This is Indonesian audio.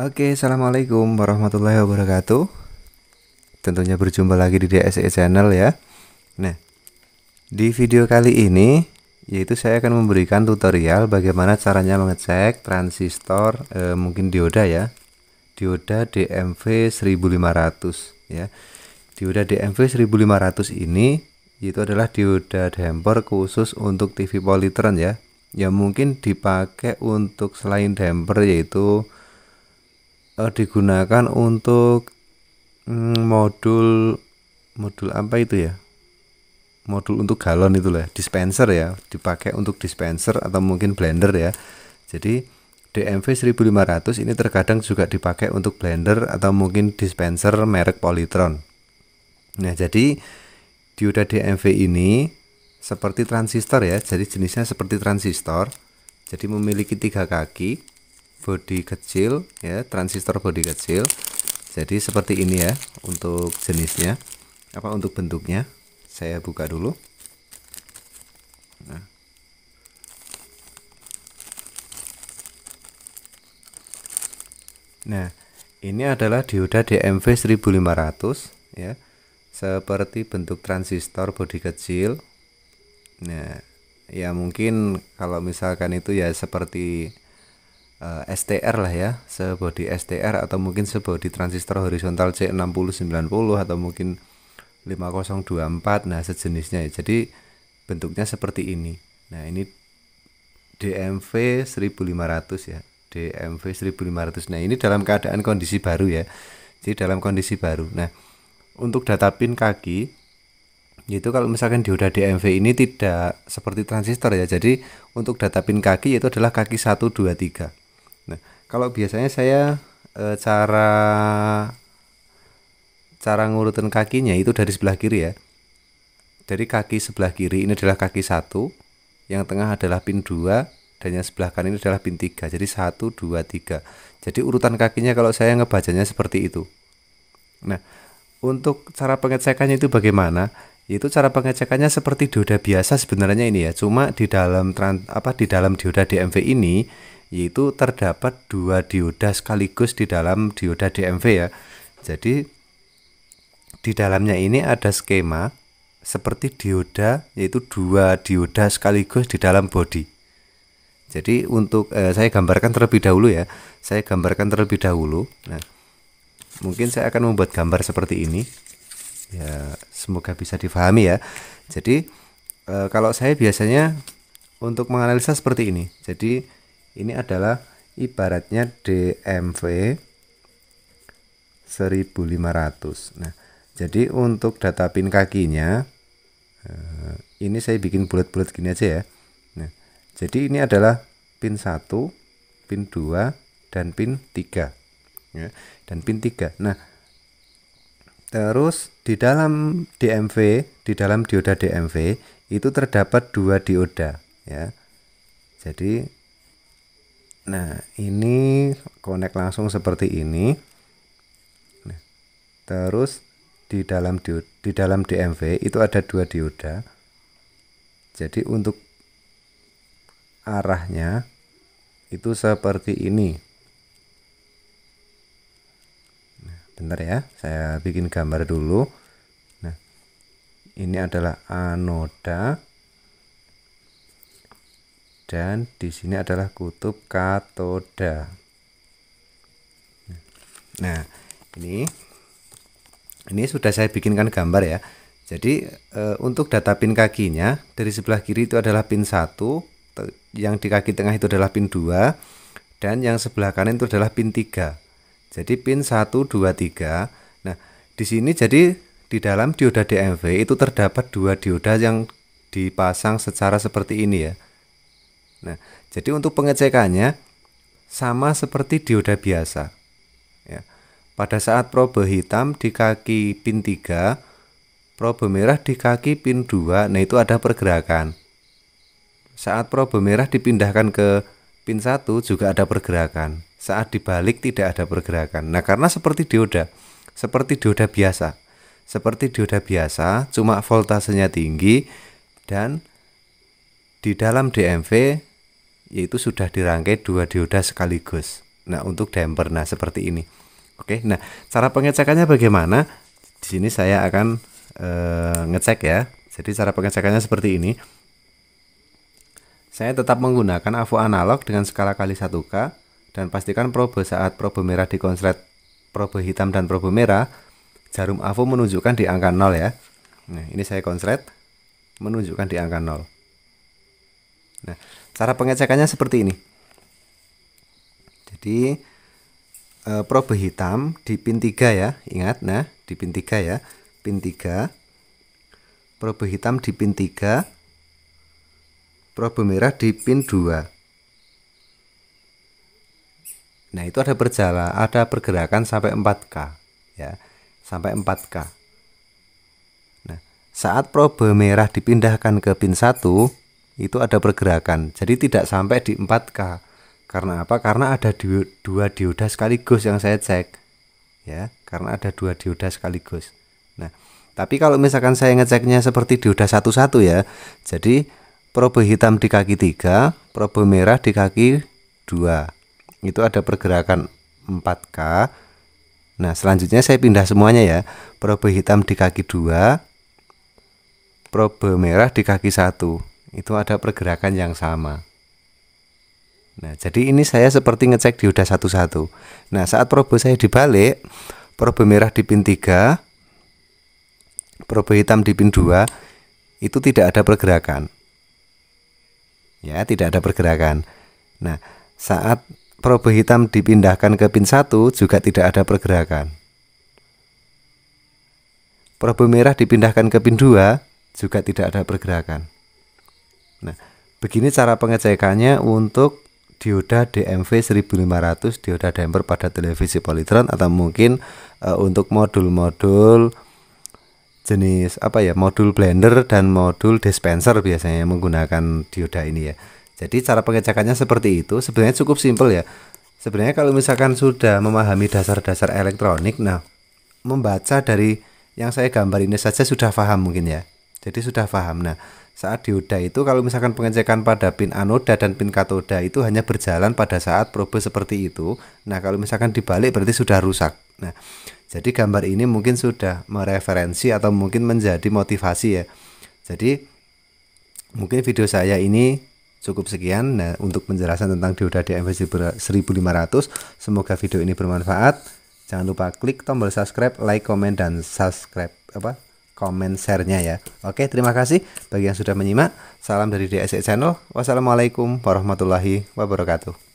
Oke, Assalamualaikum warahmatullahi wabarakatuh Tentunya berjumpa lagi di DSE Channel ya Nah, di video kali ini Yaitu saya akan memberikan tutorial bagaimana caranya mengecek transistor eh, Mungkin dioda ya Dioda DMV 1500 ya Dioda DMV 1500 ini Itu adalah dioda damper khusus untuk TV Polytron ya Ya mungkin dipakai untuk selain damper yaitu Eh, digunakan untuk mm, modul modul apa itu ya modul untuk galon itulah dispenser ya dipakai untuk dispenser atau mungkin blender ya jadi DMV 1500 ini terkadang juga dipakai untuk blender atau mungkin dispenser merek Polytron nah jadi dioda DMV ini seperti transistor ya jadi jenisnya seperti transistor jadi memiliki tiga kaki body kecil ya transistor body kecil jadi seperti ini ya untuk jenisnya apa untuk bentuknya saya buka dulu nah Nah, ini adalah dioda DMV1500 ya. Seperti bentuk transistor body kecil. Nah, ya mungkin kalau misalkan itu ya seperti uh, eh, STR lah ya sebody STR atau mungkin sebody transistor horizontal C6090 atau mungkin 5024 nah sejenisnya ya jadi bentuknya seperti ini nah ini DMV 1500 ya DMV 1500 nah ini dalam keadaan kondisi baru ya jadi dalam kondisi baru nah untuk data pin kaki itu kalau misalkan dioda DMV ini tidak seperti transistor ya jadi untuk data pin kaki itu adalah kaki 1 2 3 Nah, kalau biasanya saya e, cara cara ngurutin kakinya itu dari sebelah kiri ya. Dari kaki sebelah kiri ini adalah kaki satu, yang tengah adalah pin dua dan yang sebelah kanan ini adalah pin tiga. Jadi satu dua tiga. Jadi urutan kakinya kalau saya ngebacanya seperti itu. Nah, untuk cara pengecekannya itu bagaimana? Itu cara pengecekannya seperti dioda biasa sebenarnya ini ya. Cuma di dalam apa di dalam dioda DMV ini yaitu terdapat dua dioda sekaligus di dalam dioda DMV ya. Jadi di dalamnya ini ada skema seperti dioda yaitu dua dioda sekaligus di dalam body. Jadi untuk eh, saya gambarkan terlebih dahulu ya. Saya gambarkan terlebih dahulu. Nah, mungkin saya akan membuat gambar seperti ini. Ya, semoga bisa difahami ya. Jadi eh, kalau saya biasanya untuk menganalisa seperti ini. Jadi ini adalah ibaratnya DMV 1500 nah jadi untuk data pin kakinya eh, ini saya bikin bulat-bulat gini aja ya nah, jadi ini adalah pin 1 pin 2 dan pin 3 ya, dan pin 3 nah terus di dalam DMV di dalam dioda DMV itu terdapat dua dioda ya jadi Nah, ini connect langsung seperti ini. Nah, terus di dalam di di dalam DMV itu ada dua dioda. Jadi untuk arahnya itu seperti ini. Nah, bentar ya, saya bikin gambar dulu. Nah, ini adalah anoda dan di sini adalah kutub katoda. Nah, ini ini sudah saya bikinkan gambar ya. Jadi e, untuk data pin kakinya dari sebelah kiri itu adalah pin 1, yang di kaki tengah itu adalah pin 2 dan yang sebelah kanan itu adalah pin 3. Jadi pin 1 2 3. Nah, di sini jadi di dalam dioda DMV itu terdapat dua dioda yang dipasang secara seperti ini ya. Nah, jadi untuk pengecekannya sama seperti dioda biasa. Ya. Pada saat probe hitam di kaki pin 3, probe merah di kaki pin 2, nah itu ada pergerakan. Saat probe merah dipindahkan ke pin 1 juga ada pergerakan. Saat dibalik tidak ada pergerakan. Nah, karena seperti dioda, seperti dioda biasa. Seperti dioda biasa, cuma voltasenya tinggi dan di dalam DMV yaitu sudah dirangkai dua dioda sekaligus. Nah, untuk damper nah seperti ini. Oke. Nah, cara pengecekannya bagaimana? Di sini saya akan e, ngecek ya. Jadi cara pengecekannya seperti ini. Saya tetap menggunakan AVO analog dengan skala kali 1K dan pastikan probe saat probe merah di konslet probe hitam dan probe merah jarum AVO menunjukkan di angka 0 ya. Nah, ini saya konslet menunjukkan di angka 0. Nah, cara pengecekannya seperti ini. Jadi e, probe hitam di pin 3 ya, ingat nah, di pin 3 ya. Pin 3. Probe hitam di pin 3. Probe merah di pin 2. Nah, itu ada berjalan, ada pergerakan sampai 4K ya. Sampai 4K. Nah, saat probe merah dipindahkan ke pin 1, itu ada pergerakan. Jadi tidak sampai di 4K. Karena apa? Karena ada dua dioda sekaligus yang saya cek. Ya, karena ada dua dioda sekaligus. Nah, tapi kalau misalkan saya ngeceknya seperti dioda satu-satu ya. Jadi probe hitam di kaki tiga probe merah di kaki dua Itu ada pergerakan 4K. Nah, selanjutnya saya pindah semuanya ya. Probe hitam di kaki dua probe merah di kaki satu itu ada pergerakan yang sama. Nah, jadi ini saya seperti ngecek dioda satu-satu. Nah, saat probe saya dibalik, probe merah di pin 3, probe hitam di pin 2, itu tidak ada pergerakan. Ya, tidak ada pergerakan. Nah, saat probe hitam dipindahkan ke pin 1 juga tidak ada pergerakan. Probe merah dipindahkan ke pin 2 juga tidak ada pergerakan. Nah, begini cara pengecekannya untuk dioda DMV 1500 dioda damper pada televisi polytron atau mungkin uh, untuk modul-modul jenis apa ya modul blender dan modul dispenser biasanya menggunakan dioda ini ya jadi cara pengecekannya seperti itu sebenarnya cukup simpel ya sebenarnya kalau misalkan sudah memahami dasar-dasar elektronik nah membaca dari yang saya gambar ini saja sudah paham mungkin ya jadi sudah paham nah saat dioda itu kalau misalkan pengecekan pada pin anoda dan pin katoda itu hanya berjalan pada saat probe seperti itu. Nah, kalau misalkan dibalik berarti sudah rusak. Nah, jadi gambar ini mungkin sudah mereferensi atau mungkin menjadi motivasi ya. Jadi mungkin video saya ini cukup sekian nah, untuk penjelasan tentang dioda DMV 1500. Semoga video ini bermanfaat. Jangan lupa klik tombol subscribe, like, comment dan subscribe apa? komen share ya. Oke, terima kasih bagi yang sudah menyimak. Salam dari DSE Channel. Wassalamualaikum warahmatullahi wabarakatuh.